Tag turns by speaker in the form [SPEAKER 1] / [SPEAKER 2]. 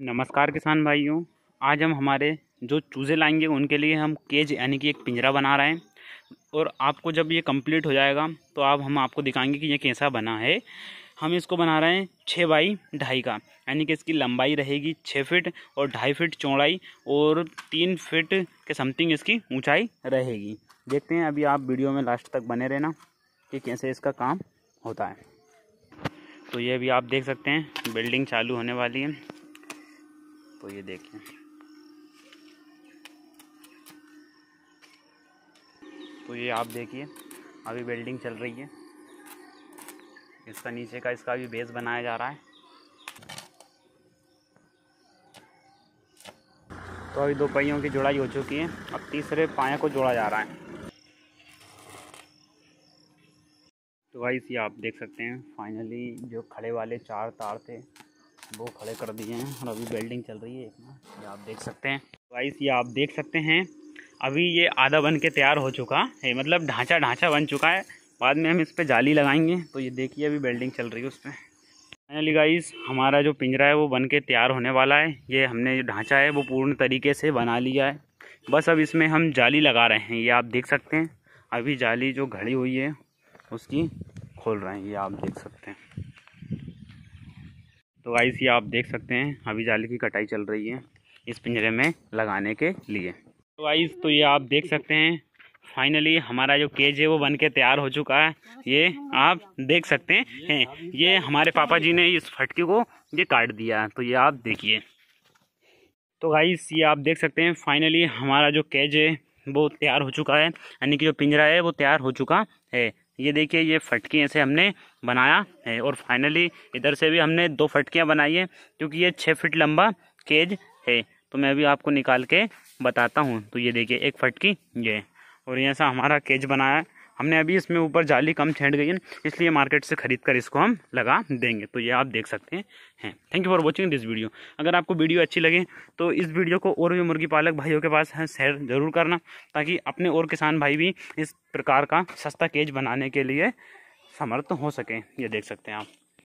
[SPEAKER 1] नमस्कार किसान भाइयों आज हम हमारे जो चूज़े लाएंगे उनके लिए हम केज यानी कि एक पिंजरा बना रहे हैं और आपको जब ये कंप्लीट हो जाएगा तो आप हम आपको दिखाएंगे कि ये कैसा बना है हम इसको बना रहे हैं छः बाई ढाई का यानी कि इसकी लंबाई रहेगी छः फिट और ढाई फिट चौड़ाई और तीन फिट के समथिंग इसकी ऊँचाई रहेगी देखते हैं अभी आप वीडियो में लास्ट तक बने रहना कि कैसे इसका काम होता है तो ये भी आप देख सकते हैं बिल्डिंग चालू होने वाली है तो ये देखें तो ये आप देखिए अभी वेल्डिंग चल रही है इसका नीचे का इसका भी बेस बनाया जा रहा है तो अभी दो पहियों की जुड़ाई हो चुकी है अब तीसरे पाया को जोड़ा जा रहा है तो भाई ये आप देख सकते हैं फाइनली जो खड़े वाले चार तार थे वो खड़े कर दिए हैं और अभी वेल्डिंग चल रही है एक ये आप देख सकते हैं वाइस ये आप देख सकते हैं अभी ये आधा बन के तैयार हो चुका है मतलब ढांचा ढांचा बन चुका है बाद में हम इस पर जाली लगाएंगे तो ये देखिए अभी वेल्डिंग चल रही है उस पर फाइनली गाइस हमारा जो पिंजरा है वो बन के तैयार होने वाला है ये हमने जो ढांचा है वो पूर्ण तरीके से बना लिया है बस अब इसमें हम जाली लगा रहे हैं ये आप देख सकते हैं अभी जाली जो घड़ी हुई है उसकी खोल रहे हैं ये आप देख सकते हैं तो गाइस ये आप देख सकते हैं अभी जाली की कटाई चल रही है इस पिंजरे में लगाने के लिए तो गाइस तो ये आप देख सकते हैं फाइनली हमारा जो केज है वो बन के तैयार हो चुका है ये आप देख सकते हैं ये हमारे पापा जी ने इस फटके को ये काट दिया तो ये आप देखिए तो गाइस ये आप देख सकते हैं फाइनली हमारा जो केज है वो तैयार हो चुका है यानी कि जो पिंजरा है वो तैयार हो चुका है ये देखिए ये फटके ऐसे हमने बनाया है और फाइनली इधर से भी हमने दो फटकियाँ बनाई है क्योंकि ये छः फिट लंबा केज है तो मैं अभी आपको निकाल के बताता हूँ तो ये देखिए एक फटकी ये और यहाँ से हमारा केज बनाया हमने अभी इसमें ऊपर जाली कम छेंट गई है इसलिए मार्केट से खरीद कर इसको हम लगा देंगे तो ये आप देख सकते हैं thank you for watching this video अगर आपको वीडियो अच्छी लगे तो इस वीडियो को और भी मुर्गी पालक भाइयों के पास शेयर ज़रूर करना ताकि अपने और किसान भाई भी इस प्रकार का सस्ता केज बनाने के लिए समर्थ हो सकें ये देख सकते हैं आप